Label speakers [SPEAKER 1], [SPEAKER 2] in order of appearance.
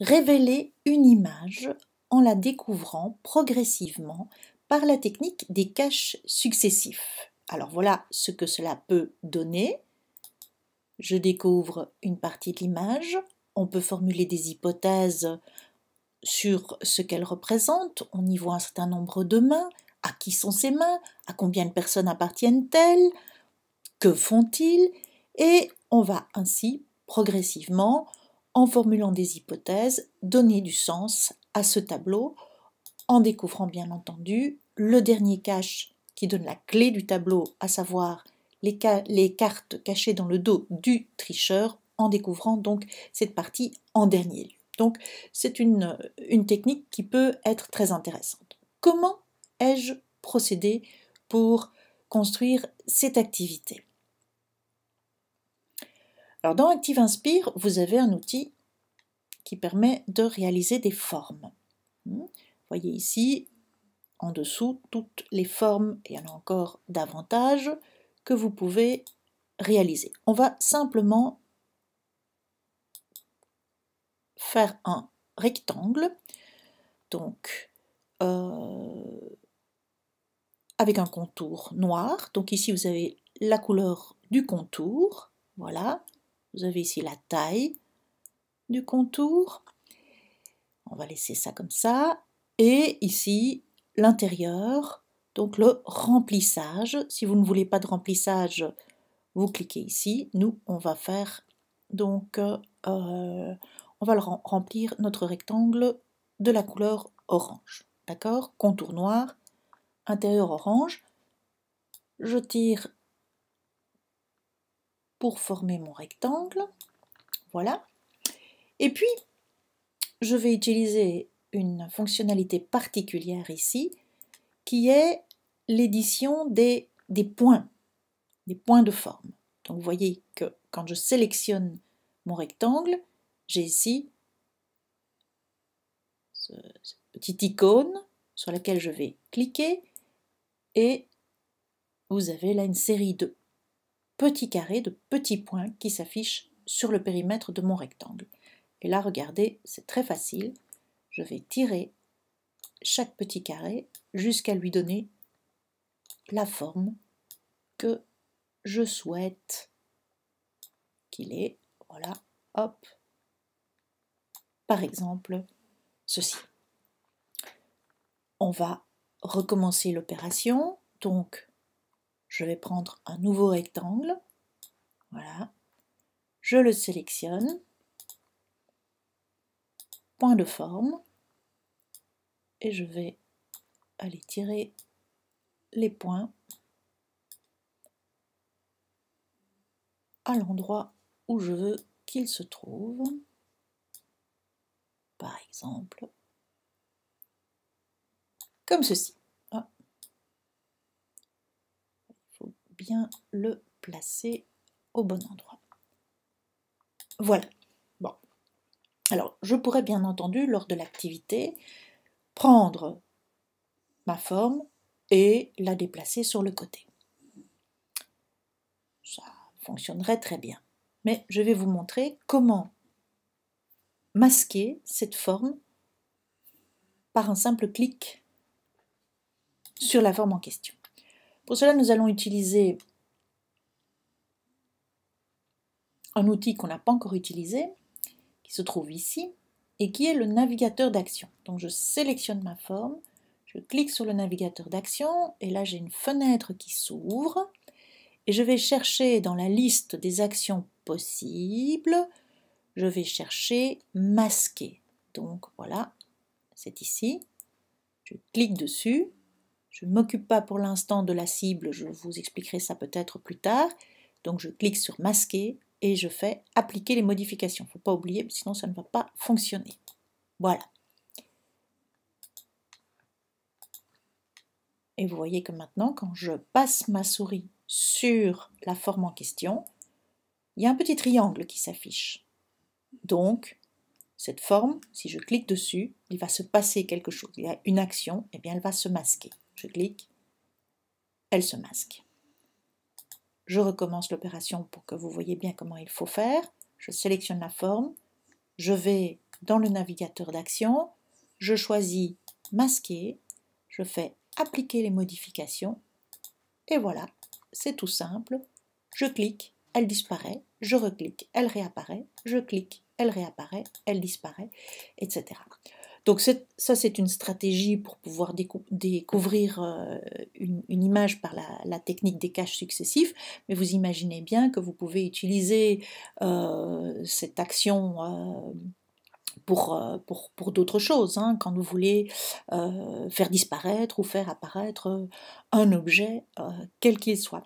[SPEAKER 1] révéler une image en la découvrant progressivement par la technique des caches successifs. Alors voilà ce que cela peut donner. Je découvre une partie de l'image, on peut formuler des hypothèses sur ce qu'elle représente, on y voit un certain nombre de mains, à qui sont ces mains, à combien de personnes appartiennent-elles, que font-ils, et on va ainsi progressivement en formulant des hypothèses, donner du sens à ce tableau, en découvrant bien entendu le dernier cache qui donne la clé du tableau, à savoir les, cartes cachées dans le dos du tricheur, en découvrant donc cette partie en dernier lieu. Donc c'est une technique qui peut être très intéressante. Comment ai-je procédé pour construire cette activité alors dans Active Inspire, vous avez un outil qui permet de réaliser des formes. Hmm. Vous voyez ici, en dessous, toutes les formes, et a encore davantage, que vous pouvez réaliser. On va simplement faire un rectangle, euh, avec un contour noir. Donc ici, vous avez la couleur du contour, voilà. Vous avez ici la taille du contour. On va laisser ça comme ça. Et ici, l'intérieur, donc le remplissage. Si vous ne voulez pas de remplissage, vous cliquez ici. Nous, on va faire donc, euh, euh, on va remplir notre rectangle de la couleur orange. D'accord Contour noir, intérieur orange. Je tire pour former mon rectangle. Voilà. Et puis, je vais utiliser une fonctionnalité particulière ici, qui est l'édition des, des points, des points de forme. Donc vous voyez que quand je sélectionne mon rectangle, j'ai ici cette petite icône sur laquelle je vais cliquer et vous avez là une série de Petit carré de petits points qui s'affichent sur le périmètre de mon rectangle. Et là, regardez, c'est très facile. Je vais tirer chaque petit carré jusqu'à lui donner la forme que je souhaite qu'il ait. Voilà, hop. Par exemple, ceci. On va recommencer l'opération. Donc, je vais prendre un nouveau rectangle. Voilà. Je le sélectionne. Point de forme. Et je vais aller tirer les points à l'endroit où je veux qu'ils se trouvent. Par exemple, comme ceci. le placer au bon endroit. Voilà. Bon. Alors, je pourrais bien entendu, lors de l'activité, prendre ma forme et la déplacer sur le côté. Ça fonctionnerait très bien. Mais je vais vous montrer comment masquer cette forme par un simple clic sur la forme en question. Pour cela, nous allons utiliser un outil qu'on n'a pas encore utilisé, qui se trouve ici, et qui est le navigateur d'action. Donc je sélectionne ma forme, je clique sur le navigateur d'action, et là j'ai une fenêtre qui s'ouvre, et je vais chercher dans la liste des actions possibles, je vais chercher masquer. Donc voilà, c'est ici, je clique dessus, je ne m'occupe pas pour l'instant de la cible, je vous expliquerai ça peut-être plus tard. Donc je clique sur masquer et je fais appliquer les modifications. Il ne faut pas oublier, sinon ça ne va pas fonctionner. Voilà. Et vous voyez que maintenant, quand je passe ma souris sur la forme en question, il y a un petit triangle qui s'affiche. Donc, cette forme, si je clique dessus, il va se passer quelque chose. Il y a une action, et eh bien elle va se masquer. Je clique. Elle se masque. Je recommence l'opération pour que vous voyez bien comment il faut faire. Je sélectionne la forme. Je vais dans le navigateur d'action. Je choisis masquer. Je fais appliquer les modifications. Et voilà, c'est tout simple. Je clique, elle disparaît. Je reclique, elle réapparaît. Je clique, elle réapparaît, elle disparaît, etc. Donc ça, c'est une stratégie pour pouvoir découvrir euh, une, image par la, technique des caches successifs, mais vous imaginez bien que vous pouvez utiliser euh, cette action. Euh, pour, pour, d'autres choses, hein. quand vous voulez faire disparaître ou faire apparaître un objet, quel qu'il soit.